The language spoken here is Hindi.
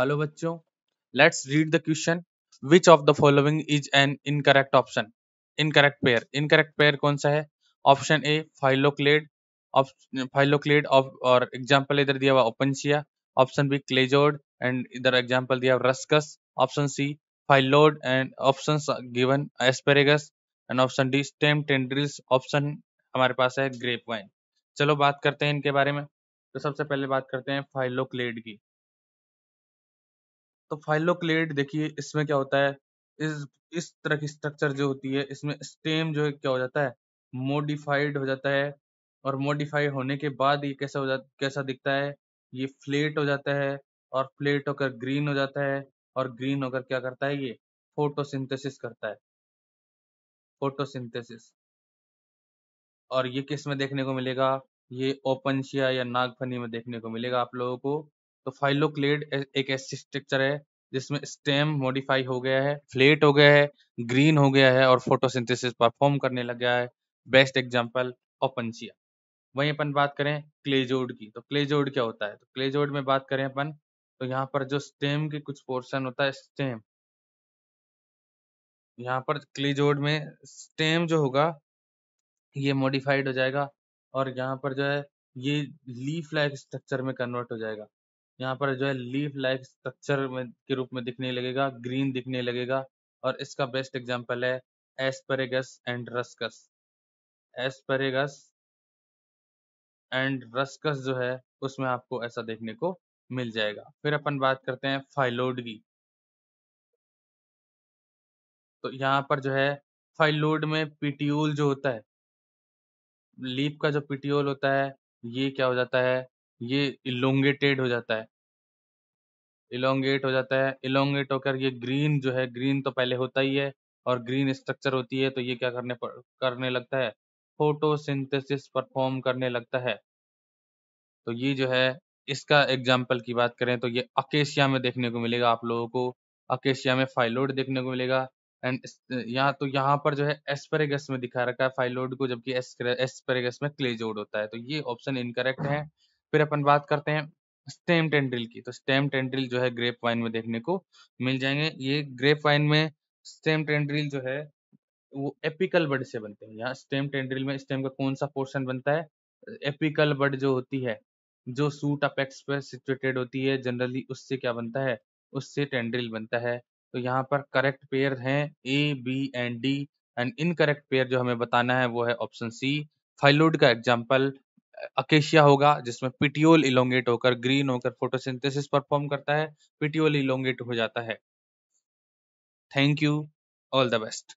हेलो बच्चों let's read the question which of the following is an incorrect option incorrect pair incorrect pair कौन सा है ऑप्शन ए फाइलोक्लेड फाइलोक्लेड और एग्जाम्पल इधर दिया हुआ opuntia option B cladode and इधर एग्जाम्पल दिया ruscus option C phyllode and option given asparagus and option D stem tendrils option हमारे पास है ग्रेप वाइन चलो बात करते हैं इनके बारे में तो सबसे पहले बात करते हैं फाइलोक्लेड की तो फाइलोक्लेट देखिए इसमें क्या होता है इस इस तरह की स्ट्रक्चर जो होती है इसमें स्टेम जो है क्या हो जाता है मोडिफाइड हो जाता है और मोडिफाइड होने के बाद ये कैसा हो जाता कैसा दिखता है ये फ्लेट हो जाता है और फ्लेट होकर ग्रीन हो जाता है और ग्रीन होकर क्या करता है ये फोटोसिंथेसिस करता है फोटोसिंथेसिस और ये किस में देखने को मिलेगा ये ओपनशिया या नागफनी में देखने को मिलेगा आप लोगों को तो फाइलोक्लेड एक ऐसी स्ट्रक्चर है जिसमें स्टेम मॉडिफाई हो गया है फ्लेट हो गया है ग्रीन हो गया है और फोटोसिंथेसिस परफॉर्म करने लग गया है बेस्ट एग्जाम्पल ओपनसिया वहीं अपन बात करें क्लेजोड की तो क्लेजोड क्या होता है तो क्लेजोड में बात करें अपन तो यहाँ पर जो स्टेम के कुछ पोर्शन होता है स्टेम यहाँ पर क्लेजोड में स्टेम जो होगा ये मॉडिफाइड हो जाएगा और यहाँ पर जो है ये लीफ लाइक स्ट्रक्चर में कन्वर्ट हो जाएगा यहाँ पर जो है लीफ लाइक स्ट्रक्चर में के रूप में दिखने लगेगा ग्रीन दिखने लगेगा और इसका बेस्ट एग्जाम्पल है asparagus and ruscus asparagus and ruscus जो है उसमें आपको ऐसा देखने को मिल जाएगा फिर अपन बात करते हैं फाइलोड की तो यहाँ पर जो है फाइलोड में पिटियोल जो होता है लीफ का जो पिटियोल होता है ये क्या हो जाता है ये इलोंगेटेड हो जाता है इलोंगेट हो जाता है इलोंगेट होकर ये ग्रीन जो है ग्रीन तो पहले होता ही है और ग्रीन स्ट्रक्चर होती है तो ये क्या करने पर, करने लगता है फोटोसिंथेसिस परफॉर्म करने लगता है तो ये जो है इसका एग्जाम्पल की बात करें तो ये अकेशिया में देखने को मिलेगा आप लोगों को अकेशिया में फाइलोड देखने को मिलेगा एंड यहाँ तो यहाँ पर जो है एस्परेगस में दिखा रखा है फाइलोड को जबकि एस्परेगस में क्लेजोड होता है तो ये ऑप्शन इनकरेक्ट है फिर अपन बात करते हैं स्टेम टेंड्रिल की तो स्टेम टेंड्रिल जो है ग्रेप वाइन में देखने को मिल जाएंगे ये ग्रेप वाइन में स्टेम टेंड्रिल जो है वो एपिकल बड से बनते हैं यहाँ स्टेम टेंड्रिल में स्टेम का कौन सा पोर्शन बनता है एपिकल बड जो होती है जो सूट अपेक्स पर सिचुएटेड होती है जनरली उससे क्या बनता है उससे टेंड्रिल बनता है तो यहाँ पर करेक्ट पेयर हैं A B and D and incorrect pair जो हमें बताना है वो है ऑप्शन सी फाइलोड का एग्जाम्पल अकेशिया होगा जिसमें पिटियोल इलोंगेट होकर ग्रीन होकर फोटोसिंथेसिस परफॉर्म करता है पिटियोल इलोंगेट हो जाता है thank you all the best